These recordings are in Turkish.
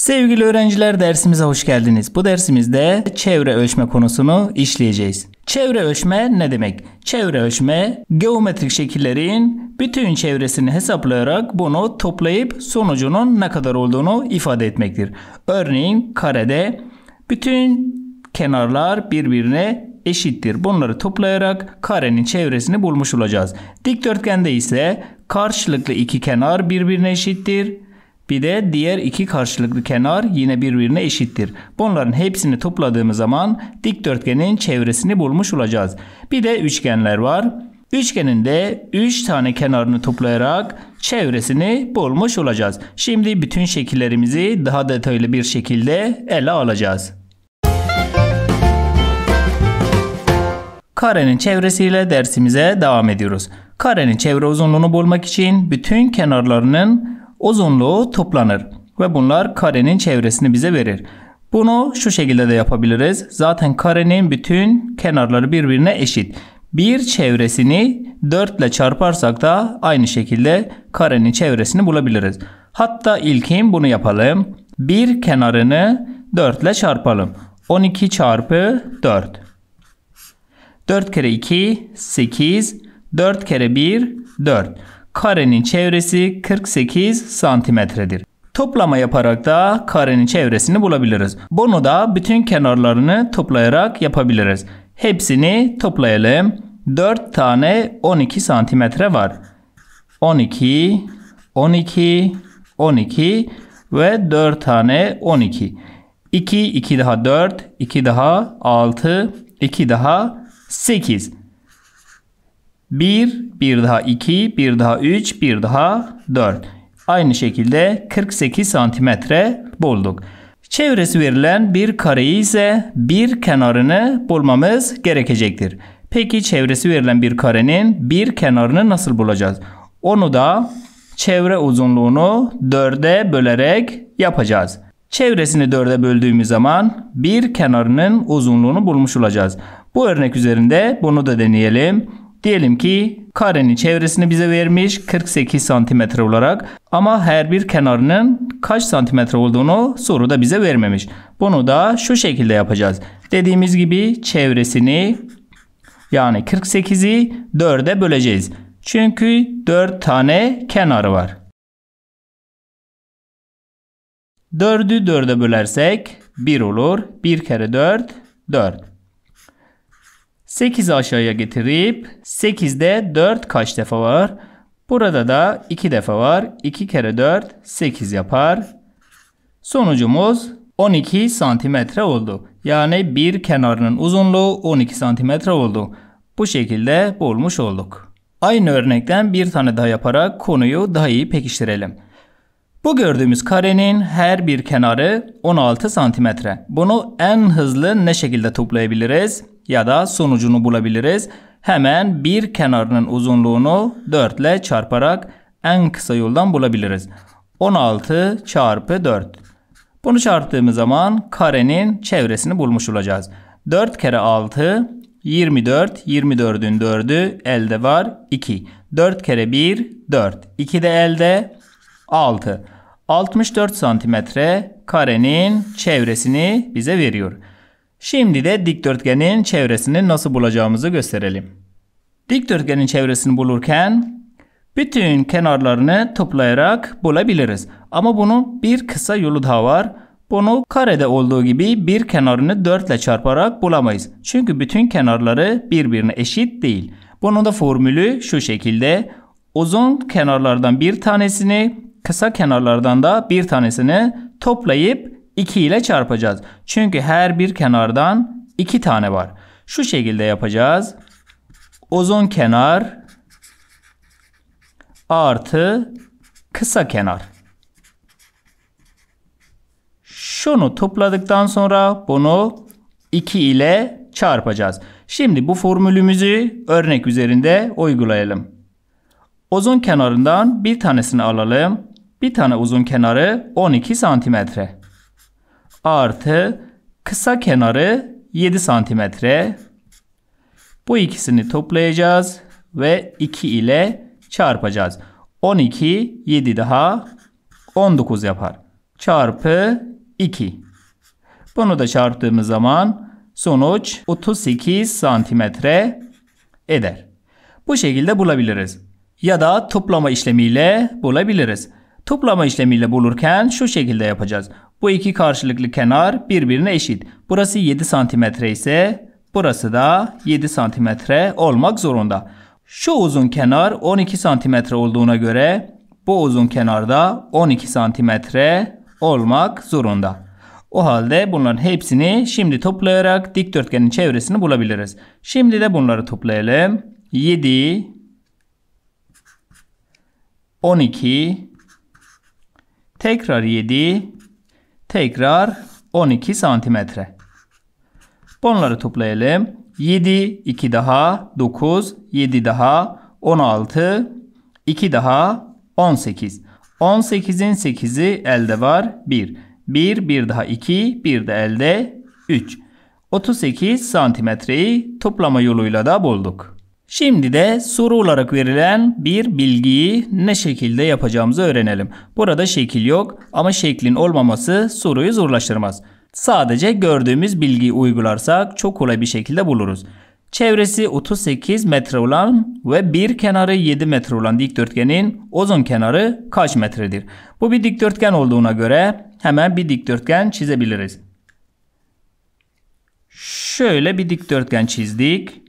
Sevgili öğrenciler dersimize hoş geldiniz. Bu dersimizde çevre ölçme konusunu işleyeceğiz. Çevre ölçme ne demek? Çevre ölçme geometrik şekillerin bütün çevresini hesaplayarak bunu toplayıp sonucunun ne kadar olduğunu ifade etmektir. Örneğin karede bütün kenarlar birbirine eşittir. Bunları toplayarak karenin çevresini bulmuş olacağız. Dikdörtgende ise karşılıklı iki kenar birbirine eşittir bir de diğer iki karşılıklı kenar yine birbirine eşittir. Bunların hepsini topladığımız zaman dikdörtgenin çevresini bulmuş olacağız. Bir de üçgenler var. Üçgenin de 3 tane kenarını toplayarak çevresini bulmuş olacağız. Şimdi bütün şekillerimizi daha detaylı bir şekilde ele alacağız. Karenin çevresiyle dersimize devam ediyoruz. Karenin çevre uzunluğunu bulmak için bütün kenarlarının ozonluğu toplanır ve bunlar karenin çevresini bize verir. Bunu şu şekilde de yapabiliriz. Zaten karenin bütün kenarları birbirine eşit. Bir çevresini 4 ile çarparsak da aynı şekilde karenin çevresini bulabiliriz. Hatta ilkin bunu yapalım. Bir kenarını 4 ile çarpalım. 12 çarpı 4. 4 kere 2 8. 4 kere 1 4. Karenin çevresi 48 santimetredir. Toplama yaparak da karenin çevresini bulabiliriz. Bunu da bütün kenarlarını toplayarak yapabiliriz. Hepsini toplayalım. 4 tane 12 santimetre var. 12, 12, 12 ve 4 tane 12. 2, 2 daha 4, 2 daha 6, 2 daha 8. 1, bir daha 2, bir daha 3, bir daha 4. Aynı şekilde 48 santimetre bulduk. Çevresi verilen bir kareyi ise bir kenarını bulmamız gerekecektir. Peki çevresi verilen bir karenin bir kenarını nasıl bulacağız? Onu da çevre uzunluğunu 4'e bölerek yapacağız. Çevresini dörde böldüğümüz zaman bir kenarının uzunluğunu bulmuş olacağız. Bu örnek üzerinde bunu da deneyelim. Diyelim ki karenin çevresini bize vermiş 48 santimetre olarak ama her bir kenarının kaç santimetre olduğunu soruda bize vermemiş. Bunu da şu şekilde yapacağız. Dediğimiz gibi çevresini yani 48'i 4'e böleceğiz. Çünkü 4 tane kenarı var. 4'ü 4'e bölersek 1 olur. 1 kere 4 4. 8 aşağıya getirip 8'de 4 kaç defa var? Burada da 2 defa var. 2 kere 4 8 yapar. Sonucumuz 12 santimetre oldu. Yani bir kenarının uzunluğu 12 santimetre oldu. Bu şekilde bulmuş olduk. Aynı örnekten bir tane daha yaparak konuyu daha iyi pekiştirelim. Bu gördüğümüz karenin her bir kenarı 16 santimetre. Bunu en hızlı ne şekilde toplayabiliriz? ya da sonucunu bulabiliriz. Hemen bir kenarının uzunluğunu 4 ile çarparak en kısa yoldan bulabiliriz. 16 çarpı 4. Bunu çarptığımız zaman karenin çevresini bulmuş olacağız. 4 kere 6 24. 24'ün 4'ü elde var 2. 4 kere 1 4. 2 de elde 6. 64 santimetre karenin çevresini bize veriyor. Şimdi de dikdörtgenin çevresini nasıl bulacağımızı gösterelim. Dikdörtgenin çevresini bulurken bütün kenarlarını toplayarak bulabiliriz. Ama bunun bir kısa yolu daha var. Bunu karede olduğu gibi bir kenarını 4 ile çarparak bulamayız. Çünkü bütün kenarları birbirine eşit değil. Bunun da formülü şu şekilde. Uzun kenarlardan bir tanesini, kısa kenarlardan da bir tanesini toplayıp 2 ile çarpacağız. Çünkü her bir kenardan 2 tane var. Şu şekilde yapacağız. Uzun kenar artı kısa kenar. Şunu topladıktan sonra bunu 2 ile çarpacağız. Şimdi bu formülümüzü örnek üzerinde uygulayalım. Uzun kenarından bir tanesini alalım. Bir tane uzun kenarı 12 santimetre artı kısa kenarı 7 santimetre. Bu ikisini toplayacağız ve 2 ile çarpacağız. 12, 7 daha 19 yapar. Çarpı 2. Bunu da çarptığımız zaman sonuç 38 santimetre eder. Bu şekilde bulabiliriz. Ya da toplama işlemiyle bulabiliriz. Toplama işlemiyle bulurken şu şekilde yapacağız. Bu iki karşılıklı kenar birbirine eşit. Burası 7 santimetre ise burası da 7 santimetre olmak zorunda. Şu uzun kenar 12 santimetre olduğuna göre bu uzun kenarda 12 santimetre olmak zorunda. O halde bunların hepsini şimdi toplayarak dikdörtgenin çevresini bulabiliriz. Şimdi de bunları toplayalım. 7 12 Tekrar 7. Tekrar 12 santimetre. Bunları toplayalım. 7, 2 daha, 9, 7 daha, 16, 2 daha, 18. 18'in 8'i elde var. 1. 1, 1 daha 2, 1 de elde 3. 38 santimetreyi toplama yoluyla da bulduk. Şimdi de soru olarak verilen bir bilgiyi ne şekilde yapacağımızı öğrenelim. Burada şekil yok ama şeklin olmaması soruyu zorlaştırmaz. Sadece gördüğümüz bilgiyi uygularsak çok kolay bir şekilde buluruz. Çevresi 38 metre olan ve bir kenarı 7 metre olan dikdörtgenin ozon kenarı kaç metredir? Bu bir dikdörtgen olduğuna göre hemen bir dikdörtgen çizebiliriz. Şöyle bir dikdörtgen çizdik.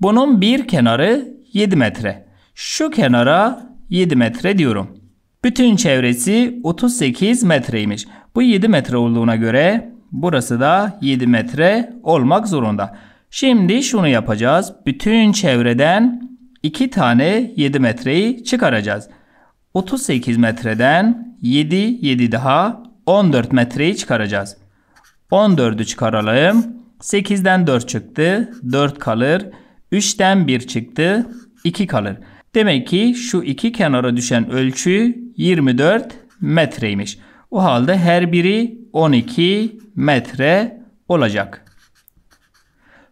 Bunun bir kenarı 7 metre. Şu kenara 7 metre diyorum. Bütün çevresi 38 metreymiş. Bu 7 metre olduğuna göre burası da 7 metre olmak zorunda. Şimdi şunu yapacağız. Bütün çevreden 2 tane 7 metreyi çıkaracağız. 38 metreden 7, 7 daha 14 metreyi çıkaracağız. 14'ü çıkaralım. 8'den 4 çıktı. 4 kalır. 3'ten 1 çıktı. 2 kalır. Demek ki şu iki kenara düşen ölçü 24 metreymiş. O halde her biri 12 metre olacak.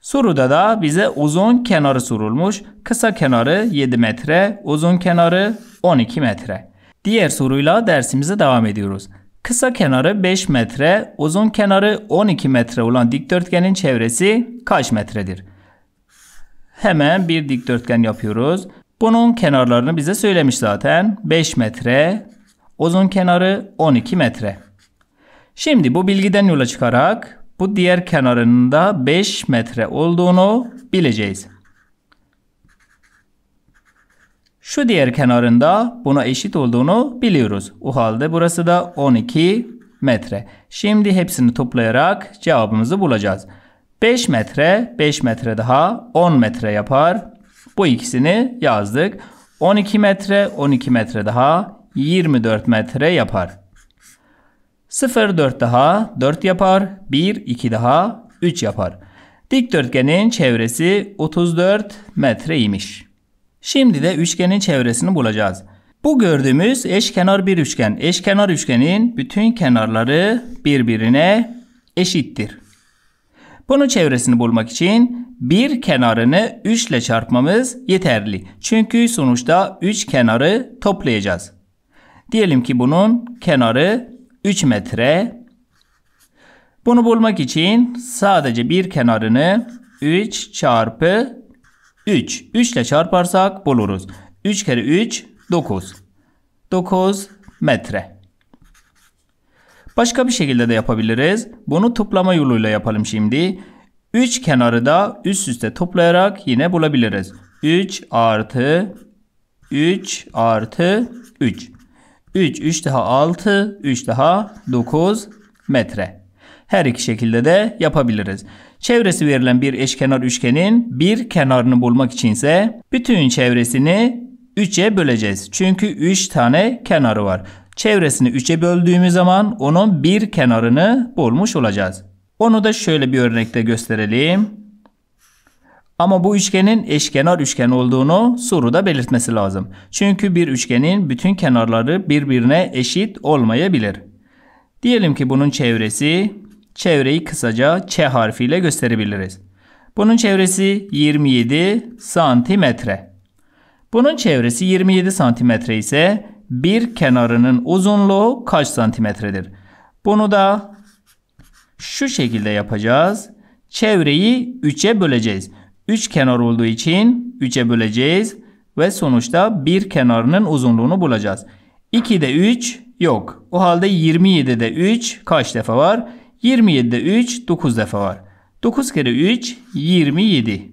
Soruda da bize uzun kenarı sorulmuş. Kısa kenarı 7 metre, uzun kenarı 12 metre. Diğer soruyla dersimize devam ediyoruz. Kısa kenarı 5 metre, uzun kenarı 12 metre olan dikdörtgenin çevresi kaç metredir? Hemen bir dikdörtgen yapıyoruz. Bunun kenarlarını bize söylemiş zaten. 5 metre, uzun kenarı 12 metre. Şimdi bu bilgiden yola çıkarak bu diğer kenarının da 5 metre olduğunu bileceğiz. Şu diğer kenarında buna eşit olduğunu biliyoruz. O halde burası da 12 metre. Şimdi hepsini toplayarak cevabımızı bulacağız. 5 metre 5 metre daha 10 metre yapar. Bu ikisini yazdık. 12 metre 12 metre daha 24 metre yapar. 0 4 daha 4 yapar. 1 2 daha 3 yapar. Dikdörtgenin çevresi 34 metreymiş. Şimdi de üçgenin çevresini bulacağız. Bu gördüğümüz eşkenar bir üçgen. Eşkenar üçgenin bütün kenarları birbirine eşittir. Bunun çevresini bulmak için bir kenarını 3 ile çarpmamız yeterli. Çünkü sonuçta 3 kenarı toplayacağız. Diyelim ki bunun kenarı 3 metre. Bunu bulmak için sadece bir kenarını 3 çarpı 3. 3 ile çarparsak buluruz. 3 kere 3 9. 9 metre. Başka bir şekilde de yapabiliriz. Bunu toplama yoluyla yapalım şimdi. 3 kenarı da üst üste toplayarak yine bulabiliriz. 3 artı 3 artı 3. 3, 3 daha 6, 3 daha 9 metre. Her iki şekilde de yapabiliriz. Çevresi verilen bir eşkenar üçgenin bir kenarını bulmak içinse bütün çevresini 3'e böleceğiz. Çünkü 3 tane kenarı var. Çevresini 3'e böldüğümüz zaman onun bir kenarını bulmuş olacağız. Onu da şöyle bir örnekte gösterelim. Ama bu üçgenin eşkenar üçgen olduğunu soruda belirtmesi lazım. Çünkü bir üçgenin bütün kenarları birbirine eşit olmayabilir. Diyelim ki bunun çevresi, çevreyi kısaca Ç harfiyle gösterebiliriz. Bunun çevresi 27 santimetre. Bunun çevresi 27 santimetre ise bir kenarının uzunluğu kaç santimetredir? Bunu da şu şekilde yapacağız. Çevreyi 3'e böleceğiz. 3 kenar olduğu için 3'e böleceğiz ve sonuçta bir kenarının uzunluğunu bulacağız. 2'de 3 yok. O halde 27'de 3 kaç defa var? 27'de 3 9 defa var. 9 kere 3 27.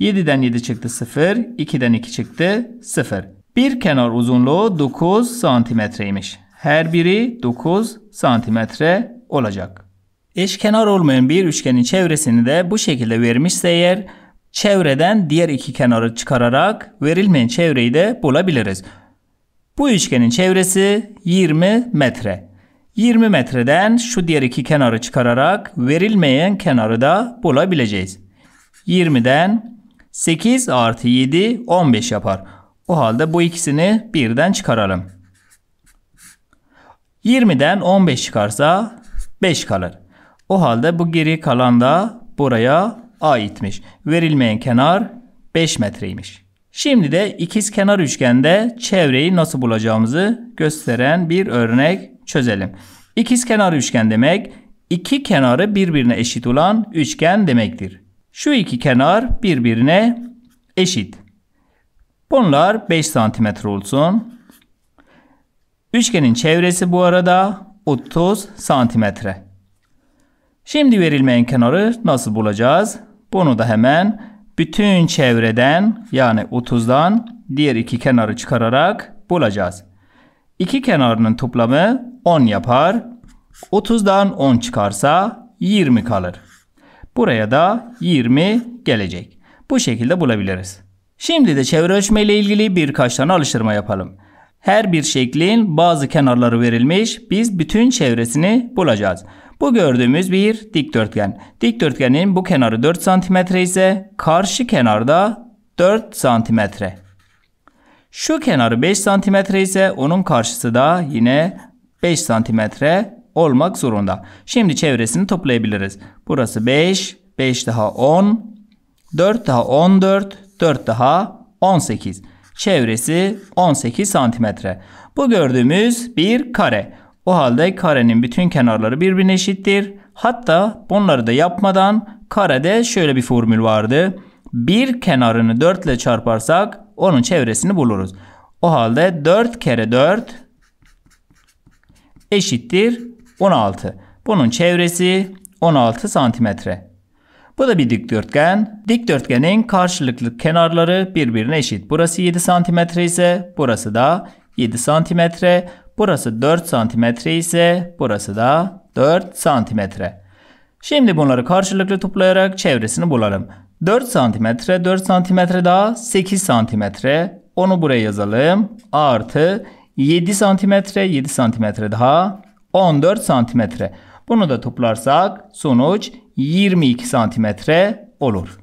7'den 7 çıktı 0, 2'den 2 çıktı 0. Bir kenar uzunluğu 9 santimetreymiş. Her biri 9 santimetre olacak. Eşkenar olmayan bir üçgenin çevresini de bu şekilde vermişse eğer çevreden diğer iki kenarı çıkararak verilmeyen çevreyi de bulabiliriz. Bu üçgenin çevresi 20 metre. 20 metreden şu diğer iki kenarı çıkararak verilmeyen kenarı da bulabileceğiz. 20'den 8 artı 7 15 yapar. O halde bu ikisini birden çıkaralım. 20'den 15 çıkarsa 5 kalır. O halde bu geri kalan da buraya aitmiş. Verilmeyen kenar 5 metreymiş. Şimdi de ikiz kenar üçgende çevreyi nasıl bulacağımızı gösteren bir örnek çözelim. İkiz kenar üçgen demek iki kenarı birbirine eşit olan üçgen demektir. Şu iki kenar birbirine eşit. Bunlar 5 santimetre olsun. Üçgenin çevresi bu arada 30 santimetre. Şimdi verilmeyen kenarı nasıl bulacağız? Bunu da hemen bütün çevreden yani 30'dan diğer iki kenarı çıkararak bulacağız. İki kenarının toplamı 10 yapar. 30'dan 10 çıkarsa 20 kalır. Buraya da 20 gelecek. Bu şekilde bulabiliriz. Şimdi de çevre ölçme ile ilgili birkaç tane alıştırma yapalım. Her bir şeklin bazı kenarları verilmiş. Biz bütün çevresini bulacağız. Bu gördüğümüz bir dikdörtgen. Dikdörtgenin bu kenarı 4 cm ise karşı kenarda 4 cm. Şu kenarı 5 cm ise onun karşısı da yine 5 cm olmak zorunda. Şimdi çevresini toplayabiliriz. Burası 5, 5 daha 10, 4 daha 14, 4 daha 18. Çevresi 18 santimetre. Bu gördüğümüz bir kare. O halde karenin bütün kenarları birbirine eşittir. Hatta bunları da yapmadan karede şöyle bir formül vardı. Bir kenarını 4 ile çarparsak onun çevresini buluruz. O halde 4 kere 4 eşittir 16. Bunun çevresi 16 santimetre. Bu da bir dikdörtgen. Dikdörtgenin karşılıklı kenarları birbirine eşit. Burası 7 cm ise burası da 7 cm. Burası 4 cm ise burası da 4 cm. Şimdi bunları karşılıklı toplayarak çevresini bulalım. 4 cm, 4 cm daha 8 cm. Onu buraya yazalım. Artı 7 cm, 7 cm daha 14 cm. Bunu da toplarsak sonuç 22 santimetre olur.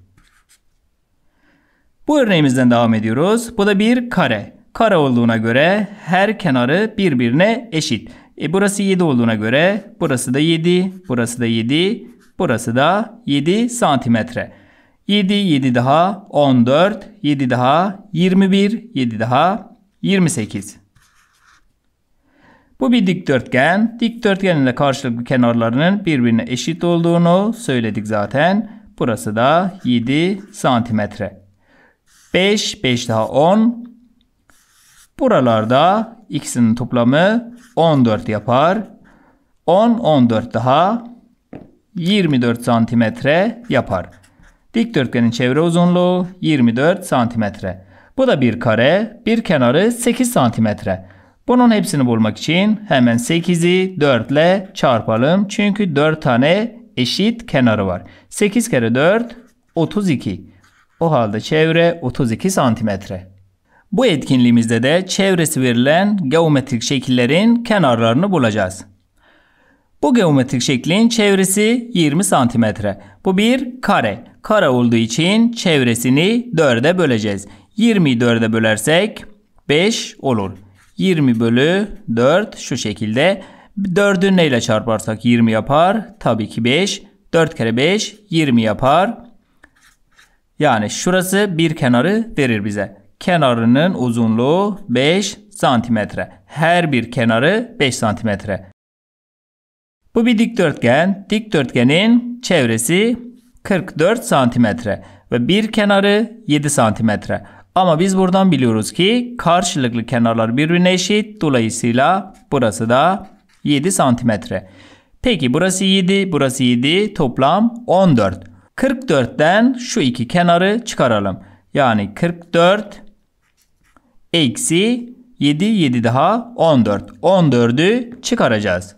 Bu örneğimizden devam ediyoruz. Bu da bir kare. Kare olduğuna göre her kenarı birbirine eşit. E burası 7 olduğuna göre burası da 7, burası da 7, burası da 7 santimetre. 7, 7 daha 14, 7 daha 21, 7 daha 28. Bu bir dikdörtgen. Dikdörtgenin de karşılıklı kenarlarının birbirine eşit olduğunu söyledik zaten. Burası da 7 santimetre. 5, 5 daha 10. Buralarda ikisinin toplamı 14 yapar. 10, 14 daha 24 santimetre yapar. Dikdörtgenin çevre uzunluğu 24 santimetre. Bu da bir kare. Bir kenarı 8 santimetre. Bunun hepsini bulmak için hemen 8'i 4 ile çarpalım. Çünkü 4 tane eşit kenarı var. 8 kere 4 32. O halde çevre 32 santimetre. Bu etkinliğimizde de çevresi verilen geometrik şekillerin kenarlarını bulacağız. Bu geometrik şeklin çevresi 20 santimetre. Bu bir kare. Kare olduğu için çevresini 4'e böleceğiz. 24'e bölersek 5 olur. 20 bölü 4 şu şekilde. 4'ü neyle çarparsak 20 yapar? Tabii ki 5. 4 kere 5 20 yapar. Yani şurası bir kenarı verir bize. Kenarının uzunluğu 5 santimetre. Her bir kenarı 5 santimetre. Bu bir dikdörtgen. Dikdörtgenin çevresi 44 santimetre ve bir kenarı 7 santimetre. Ama biz buradan biliyoruz ki karşılıklı kenarlar birbirine eşit. Dolayısıyla burası da 7 santimetre. Peki burası 7, burası 7 toplam 14. 44'ten şu iki kenarı çıkaralım. Yani 44 eksi 7, 7 daha 14. 14'ü çıkaracağız.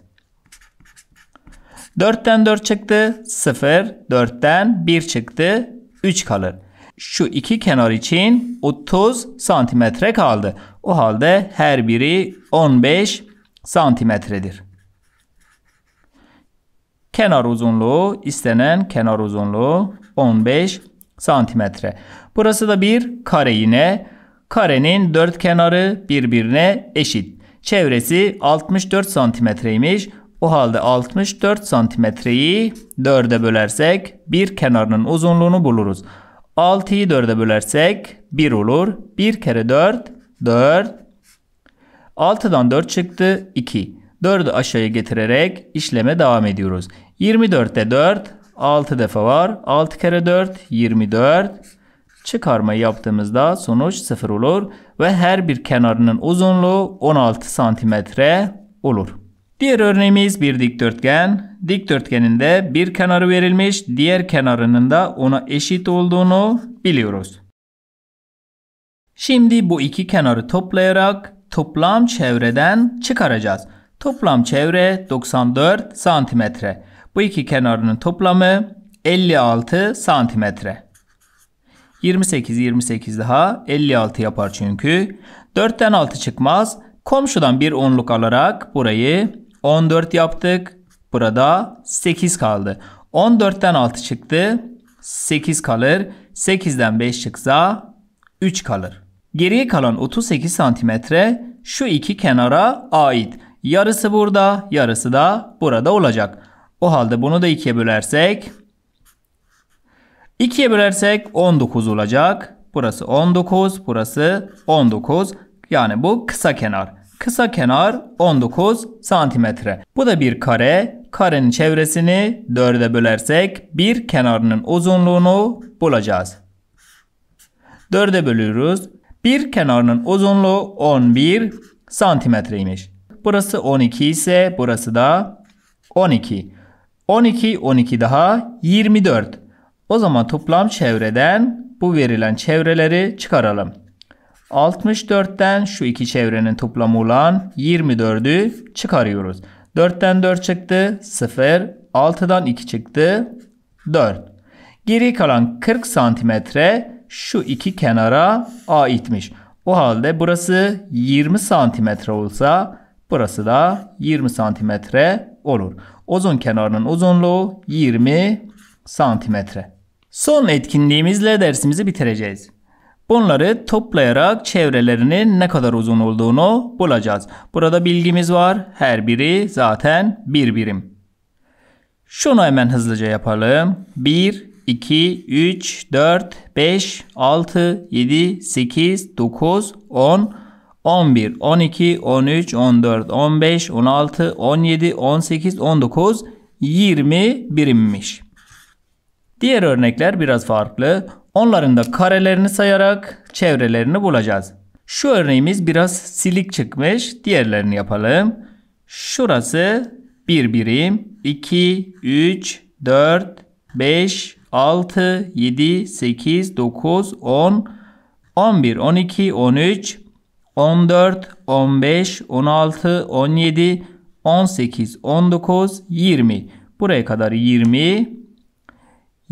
4'ten 4 çıktı 0, 4'ten 1 çıktı 3 kalır. Şu iki kenar için 30 santimetre kaldı. O halde her biri 15 santimetredir. Kenar uzunluğu istenen kenar uzunluğu 15 santimetre. Burası da bir kare yine. Karenin dört kenarı birbirine eşit. Çevresi 64 santimetreymiş. O halde 64 santimetreyi 4'e bölersek bir kenarının uzunluğunu buluruz. 6'yı 4'e bölersek 1 olur. 1 kere 4 4. 6'dan 4 çıktı 2. 4'ü aşağıya getirerek işleme devam ediyoruz. 24'te 4 6 defa var. 6 kere 4 24. Çıkarmayı yaptığımızda sonuç 0 olur ve her bir kenarının uzunluğu 16 santimetre olur. Bir örneğimiz bir dikdörtgen. Dikdörtgeninde bir kenarı verilmiş, diğer kenarının da ona eşit olduğunu biliyoruz. Şimdi bu iki kenarı toplayarak toplam çevreden çıkaracağız. Toplam çevre 94 santimetre. Bu iki kenarının toplamı 56 santimetre. 28 28 daha 56 yapar çünkü. 4'ten 6 çıkmaz. Komşudan bir onluk alarak burayı 14 yaptık. Burada 8 kaldı. 14'ten 6 çıktı. 8 kalır. 8'den 5 çıksa 3 kalır. Geriye kalan 38 santimetre şu iki kenara ait. Yarısı burada, yarısı da burada olacak. O halde bunu da ikiye bölersek 2'ye bölersek 19 olacak. Burası 19, burası 19. Yani bu kısa kenar. Kısa kenar 19 santimetre. Bu da bir kare. Karenin çevresini 4'e bölersek bir kenarının uzunluğunu bulacağız. 4'e bölüyoruz. Bir kenarının uzunluğu 11 santimetreymiş. Burası 12 ise burası da 12. 12, 12 daha 24. O zaman toplam çevreden bu verilen çevreleri çıkaralım. 64'ten şu iki çevrenin toplamı olan 24'ü çıkarıyoruz. 4'ten 4 çıktı 0. 6'dan 2 çıktı 4. Geri kalan 40 santimetre şu iki kenara aitmiş. O halde burası 20 santimetre olsa burası da 20 santimetre olur. Uzun kenarının uzunluğu 20 santimetre. Son etkinliğimizle dersimizi bitireceğiz. Bunları toplayarak çevrelerinin ne kadar uzun olduğunu bulacağız. Burada bilgimiz var. Her biri zaten bir birim. Şunu hemen hızlıca yapalım. 1, 2, 3, 4, 5, 6, 7, 8, 9, 10, 11, 12, 13, 14, 15, 16, 17, 18, 19, 20 birimmiş. Diğer örnekler biraz farklı. Onların da karelerini sayarak çevrelerini bulacağız. Şu örneğimiz biraz silik çıkmış. Diğerlerini yapalım. Şurası 1 birim, 2, 3, 4, 5, 6, 7, 8, 9, 10, 11, 12, 13, 14, 15, 16, 17, 18, 19, 20. Buraya kadar 20.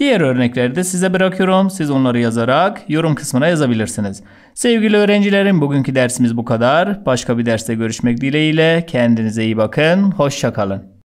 Diğer örnekleri de size bırakıyorum. Siz onları yazarak yorum kısmına yazabilirsiniz. Sevgili öğrencilerim bugünkü dersimiz bu kadar. Başka bir derste görüşmek dileğiyle. Kendinize iyi bakın. Hoşçakalın.